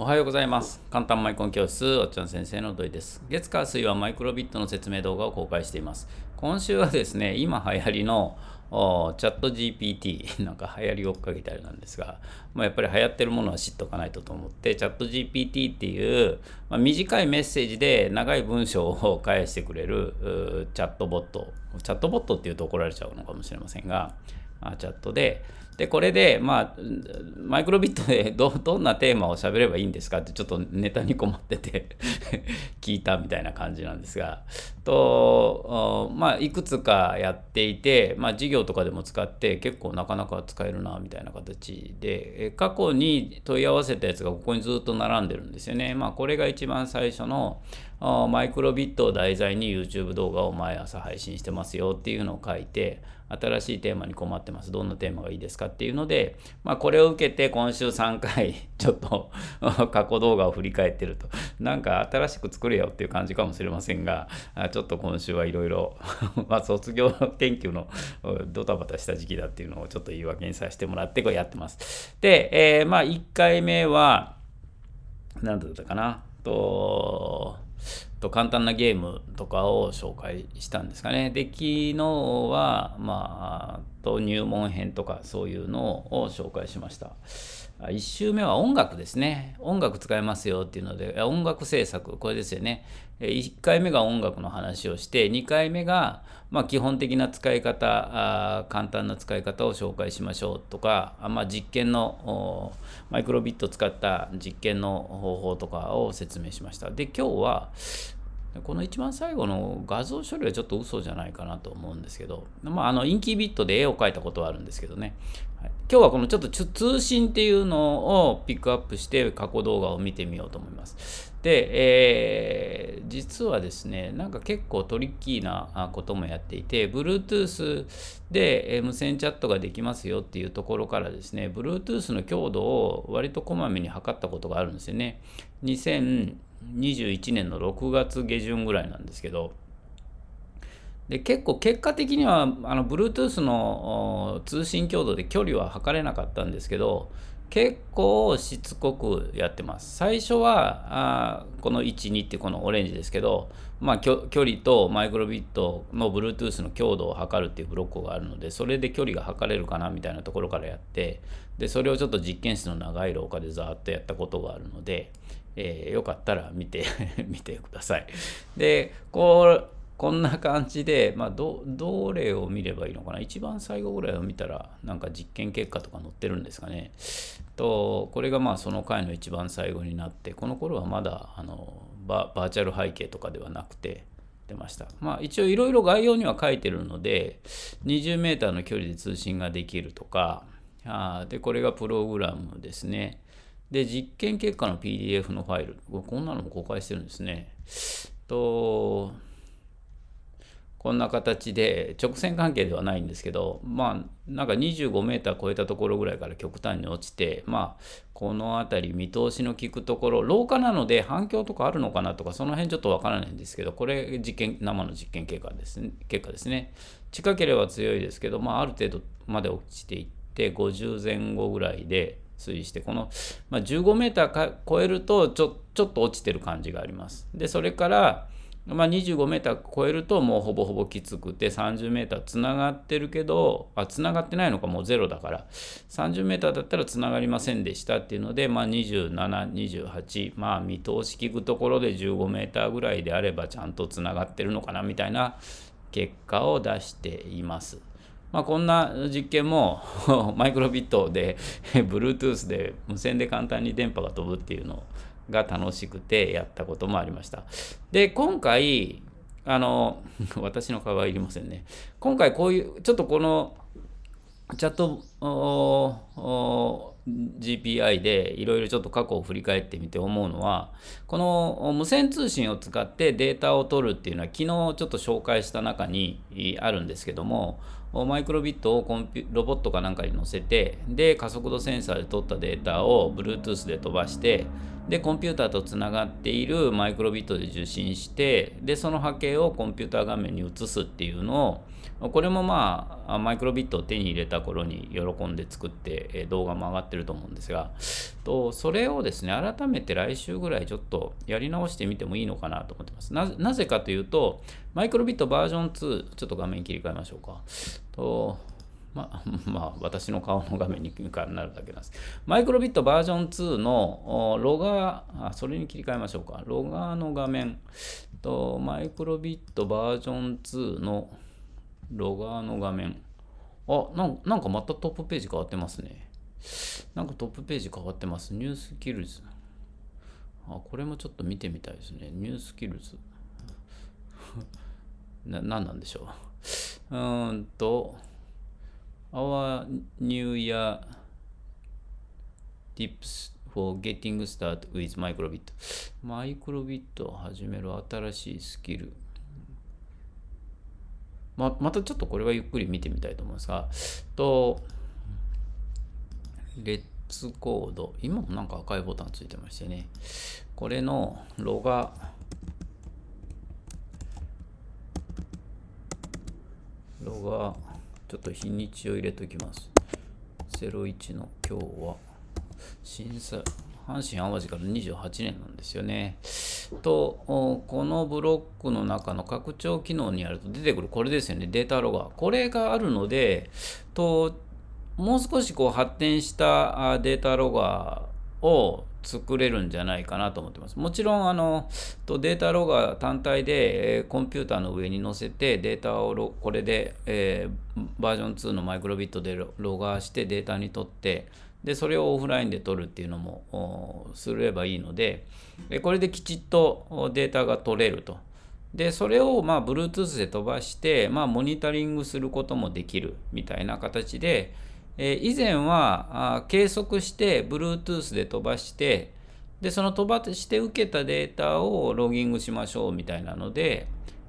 おはようございます。簡単マイコン教室、おっちゃん先生の土井です。月火水はマイクロビットの説明動画を公開しています。今週はですね、今流行りのチャット GPT、なんか流行り追っかけてあれなんですが、まあ、やっぱり流行ってるものは知っとかないとと思って、チャット GPT っていう、まあ、短いメッセージで長い文章を返してくれるチャットボット、チャットボットっていうと怒られちゃうのかもしれませんが、チャットで。で、これで、まあ、マイクロビットで どどんなテーマを喋ればいいんですかって、ちょっとネタに困ってて 聞いたみたいな感じなんですが、と、まあ、いくつかやっていて、まあ、授業とかでも使って、結構なかなか使えるな、みたいな形で、過去に問い合わせたやつがここにずっと並んでるんですよね。まあ、これが一番最初の、マイクロビットを題材に YouTube 動画を毎朝配信してますよっていうのを書いて、新しいテーマに困ってます。どんなテーマがいいですかっていうので、まあ、これを受けて今週3回、ちょっと 過去動画を振り返ってると、なんか新しく作れよっていう感じかもしれませんが、ちょっと今週はいろいろ、まあ、卒業研究のドタバタした時期だっていうのをちょっと言い訳にさせてもらって、これやってます。で、えー、まあ、1回目は、何だったかな、と、と簡単なゲームとかを紹介したんですかね。で、昨日は、まあ、と入門編とかそういうのを紹介しました。1周目は音楽ですね。音楽使えますよっていうので、音楽制作、これですよね。1回目が音楽の話をして、2回目が、まあ、基本的な使い方簡単な使い方を紹介しましょうとか、まあ、実験の、マイクロビット使った実験の方法とかを説明しました。で、今日は、この一番最後の画像処理はちょっと嘘じゃないかなと思うんですけど、まあ、あの、インキービットで絵を描いたことはあるんですけどね。はい、今日はこのちょっと通信っていうのをピックアップして過去動画を見てみようと思います。で、えー、実はですね、なんか結構トリッキーなこともやっていて、Bluetooth で無線チャットができますよっていうところからですね、Bluetooth の強度を割とこまめに測ったことがあるんですよね。2 21年の6月下旬ぐらいなんですけどで結構結果的にはあの Bluetooth の通信強度で距離は測れなかったんですけど結構しつこくやってます。最初は、あこの1、2ってこのオレンジですけど、まあ、距離とマイクロビットの Bluetooth の強度を測るっていうブロックがあるので、それで距離が測れるかなみたいなところからやって、で、それをちょっと実験室の長い廊下でざーっとやったことがあるので、えー、よかったら見て 見てください。で、こう、こんな感じで、まあ、ど、どれを見ればいいのかな。一番最後ぐらいを見たら、なんか実験結果とか載ってるんですかね。と、これがまあその回の一番最後になって、この頃はまだ、あの、バーチャル背景とかではなくて、出ました。まあ一応いろいろ概要には書いてるので、20 m の距離で通信ができるとか、あで、これがプログラムですね。で、実験結果の PDF のファイル。こんなのも公開してるんですね。と、こんな形で、直線関係ではないんですけど、まあ、なんか25メーター超えたところぐらいから極端に落ちて、まあ、この辺り見通しの効くところ、廊下なので反響とかあるのかなとか、その辺ちょっとわからないんですけど、これ実験、生の実験結果ですね。結果ですね近ければ強いですけど、まあ、ある程度まで落ちていって、50前後ぐらいで、推移して、この、まあ、15メーター超えるとちょ、ちょっと落ちてる感じがあります。で、それから、まあ、25m 超えるともうほぼほぼきつくて 30m つながってるけどあつながってないのかもうゼロだから 30m だったらつながりませんでしたっていうので、まあ27、2 8まあ見通し聞くところで 15m ぐらいであればちゃんとつながってるのかなみたいな結果を出しています。まあ、こんな実験も マイクロビットで Bluetooth で無線で簡単に電波が飛ぶっていうのをが楽しくてやったこともありました。で、今回、あの、私の顔はいりませんね。今回こういう、ちょっとこのチャット GPI でいろいろちょっと過去を振り返ってみて思うのは、この無線通信を使ってデータを取るっていうのは昨日ちょっと紹介した中にあるんですけども、マイクロビットをコンピロボットかなんかに乗せて、で、加速度センサーで取ったデータを Bluetooth で飛ばして、でコンピューターとつながっているマイクロビットで受信してでその波形をコンピューター画面に移すっていうのをこれもまあマイクロビットを手に入れた頃に喜んで作って動画も上がってると思うんですがとそれをですね改めて来週ぐらいちょっとやり直してみてもいいのかなと思ってますなぜかというとマイクロビットバージョン2ちょっと画面切り替えましょうかとまあ、まあ、私の顔の画面になるだけなんです。マイクロビットバージョン2のロガー、あ、それに切り替えましょうか。ロガーの画面と、マイクロビットバージョン2のロガーの画面。あ、なんなんかまたトップページ変わってますね。なんかトップページ変わってます。ニュースキルズ。あ、これもちょっと見てみたいですね。ニュースキルズ。な、なんなんでしょう。うーんと、our new year tips for getting start with microbit マイクロビットを始める新しいスキルままたちょっとこれはゆっくり見てみたいと思いますがとレッツコード今もなんか赤いボタンついてましてねこれのロガロガちょっと日にちを入れときます。01の今日は、震災、阪神・淡路から28年なんですよね。と、このブロックの中の拡張機能にあると出てくるこれですよね、データロガー。これがあるので、と、もう少しこう発展したデータロガーを作れるんじゃないかなと思ってます。もちろんあのデータロガー単体でコンピューターの上に載せてデータをこれで、えー、バージョン2のマイクロビットでロガーしてデータに取ってでそれをオフラインで取るっていうのもすればいいのでこれできちっとデータが取れると。でそれをまあ Bluetooth で飛ばして、まあ、モニタリングすることもできるみたいな形で、え以前は計測して Bluetooth で飛ばしてでその飛ばして受けたデータをロギングしましょうみたいなので、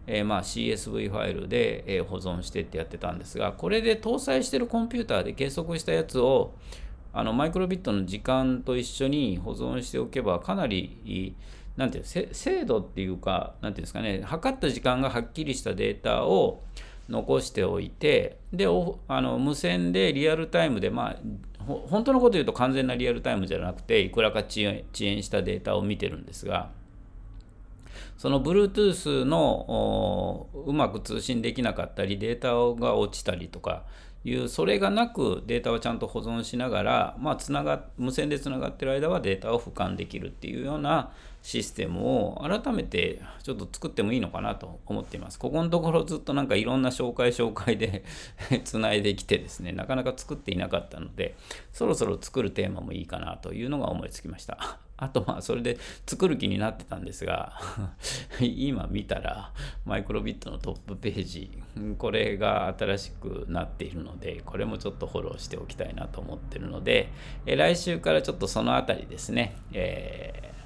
えー、まあ CSV ファイルで、え保存してってやってたんですがこれで搭載してるコンピューターで計測したやつをあのマイクロビットの時間と一緒に保存しておけばかなりなんていう精度っていうか何ていうんですかね測った時間がはっきりしたデータを、残しておいてであの無線でリアルタイムでまあ本当のこと言うと完全なリアルタイムじゃなくていくらか遅延したデータを見てるんですがその Bluetooth のうまく通信できなかったりデータが落ちたりとかいうそれがなくデータをちゃんと保存しながら、まあ、つなが無線でつながってる間はデータを俯瞰できるっていうようなシステムを改めてちょっと作ってもいいのかなと思っています。ここのところずっとなんかいろんな紹介紹介でつ ないできてですね、なかなか作っていなかったので、そろそろ作るテーマもいいかなというのが思いつきました。あとまあそれで作る気になってたんですが 今見たらマイクロビットのトップページこれが新しくなっているのでこれもちょっとフォローしておきたいなと思ってるので来週からちょっとそのあたりですね、えー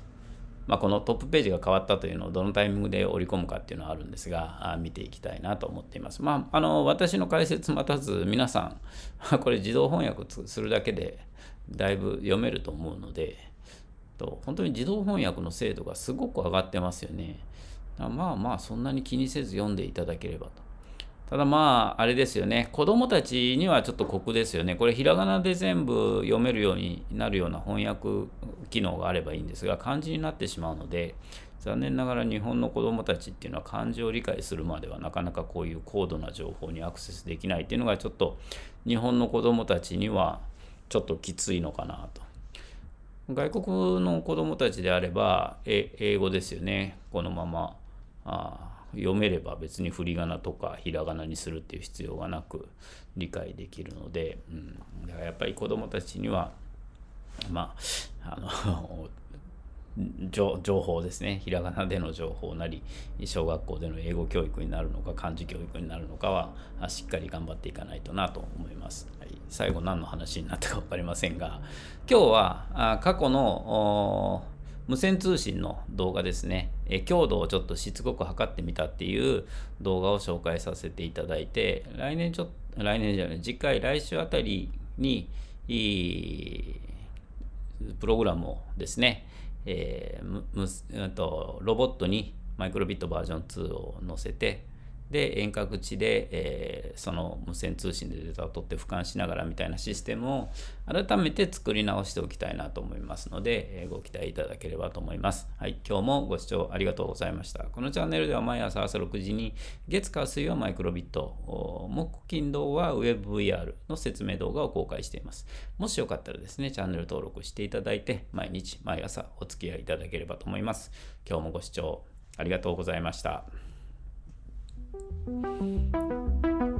まあ、このトップページが変わったというのをどのタイミングで織り込むかっていうのはあるんですが、見ていきたいなと思っています。まあ、あの私の解説待たず、皆さん、これ自動翻訳するだけでだいぶ読めると思うので、と本当に自動翻訳の精度がすごく上がってますよね。まあまあ、そんなに気にせず読んでいただければと。ただまあ、あれですよね。子供たちにはちょっと酷ですよね。これ、ひらがなで全部読めるようになるような翻訳機能があればいいんですが、漢字になってしまうので、残念ながら日本の子供たちっていうのは漢字を理解するまではなかなかこういう高度な情報にアクセスできないっていうのがちょっと日本の子供たちにはちょっときついのかなと。外国の子供たちであれば、え英語ですよね。このまま。あ読めれば別に振り仮名とかひらがなにするっていう必要がなく理解できるので、うん、だからやっぱり子どもたちにはまああの 情報ですねひらがなでの情報なり小学校での英語教育になるのか漢字教育になるのかはしっかり頑張っていかないとなと思います、はい、最後何の話になったか分かりませんが今日は過去の無線通信の動画ですね、え強度をちょっとしつこく測ってみたっていう動画を紹介させていただいて、来年ちょっと、来年じゃない、次回、来週あたりに、いいプログラムをですね、えー、むむとロボットにマイクロビットバージョン2を載せて、で遠隔地で、えー、その無線通信でデータを取って俯瞰しながらみたいなシステムを改めて作り直しておきたいなと思いますので、えー、ご期待いただければと思います。はい、今日もご視聴ありがとうございました。このチャンネルでは毎朝朝6時に月火水はマイクロビット、木金土は WebVR の説明動画を公開しています。もしよかったらですね、チャンネル登録していただいて、毎日毎朝お付き合いいただければと思います。今日もご視聴ありがとうございました。Thank you.